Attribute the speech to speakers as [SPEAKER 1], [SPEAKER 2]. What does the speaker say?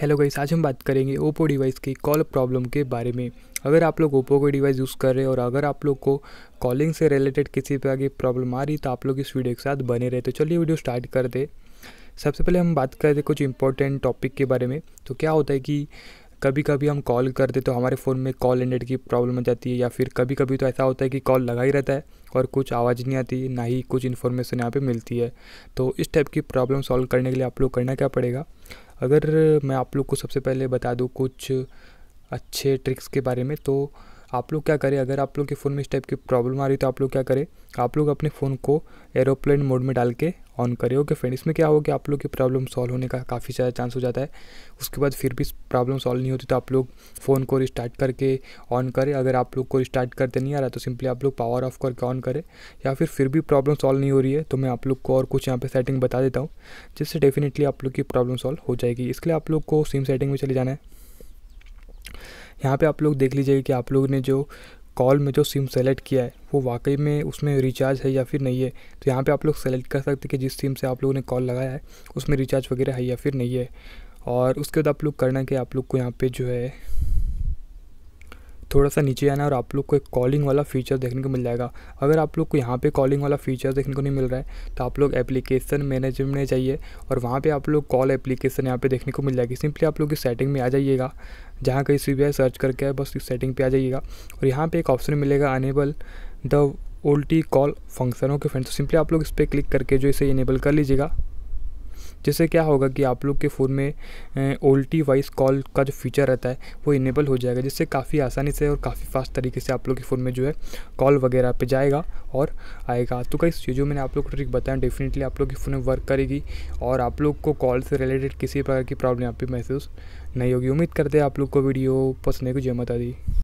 [SPEAKER 1] hello guys आज हम बात करेंगे ओप्पो डिवाइस की कॉल प्रॉब्लम के बारे में अगर आप लोग ओप्पो का डिवाइस यूज़ कर रहे हैं और अगर आप लोग को कॉलिंग से रिलेटेड किसी प्रकार की प्रॉब्लम आ रही तो आप लोग इस वीडियो के साथ बने रहे तो चलिए वीडियो स्टार्ट कर दे सबसे पहले हम बात करते कुछ इंपॉर्टेंट टॉपिक के बारे में तो क्या होता है कि कभी कभी हम कॉल करते तो हमारे फ़ोन में कॉल इंडेड की प्रॉब्लम हो जाती है या फिर कभी कभी तो ऐसा होता है कि कॉल लगा ही रहता है और कुछ आवाज़ नहीं आती ना ही कुछ इन्फॉर्मेशन यहाँ पे मिलती है तो इस टाइप की प्रॉब्लम सॉल्व करने के लिए आप लोग करना क्या पड़ेगा अगर मैं आप लोग को सबसे पहले बता दूँ कुछ अच्छे ट्रिक्स के बारे में तो आप लोग क्या करें अगर आप लोग के फ़ोन में इस टाइप की प्रॉब्लम आ रही तो आप लोग क्या करें आप लोग अपने फ़ोन को एरोप्लेन मोड में डाल के ऑन करें ओके फ्रेंड इसमें क्या होगा कि आप लोग की प्रॉब्लम सॉल्व होने का काफ़ी ज़्यादा चांस हो जाता है उसके बाद फिर भी प्रॉब्लम सॉल्व नहीं होती तो आप लोग फ़ोन को रिस्टार्ट करके ऑन करें अगर आप लोग को रिस्टार्ट करते नहीं आ रहा तो सिंपली आप लोग पावर ऑफ करके ऑन करें या फिर फिर भी प्रॉब्लम सॉल्व नहीं हो रही है तो मैं आप लोग को और कुछ यहाँ पर सेटिंग बता देता हूँ जिससे डेफिनेटली आप लोग की प्रॉब्लम सॉल्व हो जाएगी इसके लिए आप लोग को सिम सेटिंग में चले जाना है यहाँ पे आप लोग देख लीजिएगा कि आप लोग ने जो कॉल में जो सिम सेलेक्ट किया है वो वाकई में उसमें रिचार्ज है या फिर नहीं है तो यहाँ पे आप लोग सेलेक्ट कर सकते हैं कि जिस सिम से आप लोगों ने कॉल लगाया है उसमें रिचार्ज वगैरह है या फिर नहीं है और उसके बाद आप लोग करना कि आप लोग को यहाँ पे जो है थोड़ा सा नीचे आना और आप लोग को एक कॉलिंग वाला फीचर देखने को मिल जाएगा अगर आप लोग को यहाँ पे कॉलिंग वाला फीचर देखने को नहीं मिल रहा है तो आप लोग एप्लीकेशन मैनेजर में जाइए और वहाँ पे आप लोग कॉल एप्लीकेशन यहाँ पे देखने को मिल जाएगी सिंपली आप लोग इस सेटिंग में आ जाइएगा जहाँ कहीं सी सर्च करके है बस इस सेटिंग पर आ जाइएगा और यहाँ पर एक ऑप्शन मिलेगा enable the VoLTE call function okay friend तो सिंपली आप लोग इस पर क्लिक करके जो इसे इनेबल कर लीजिएगा जिससे क्या होगा कि आप लोग के फ़ोन में ओल्टी वॉइस कॉल का जो फीचर रहता है वो इनेबल हो जाएगा जिससे काफ़ी आसानी से और काफ़ी फास्ट तरीके से आप लोग के फ़ोन में जो है कॉल वगैरह पे जाएगा और आएगा तो कई चीज़ों मैंने आप लोग को ट्रिक बताया डेफिनेटली आप लोग के फ़ोन में वर्क करेगी और आप लोग को कॉल से रिलेटेड किसी प्रकार की प्रॉब्लम आप भी महसूस नहीं होगी उम्मीद करते हैं आप लोग को वीडियो पसंद को जय माता दी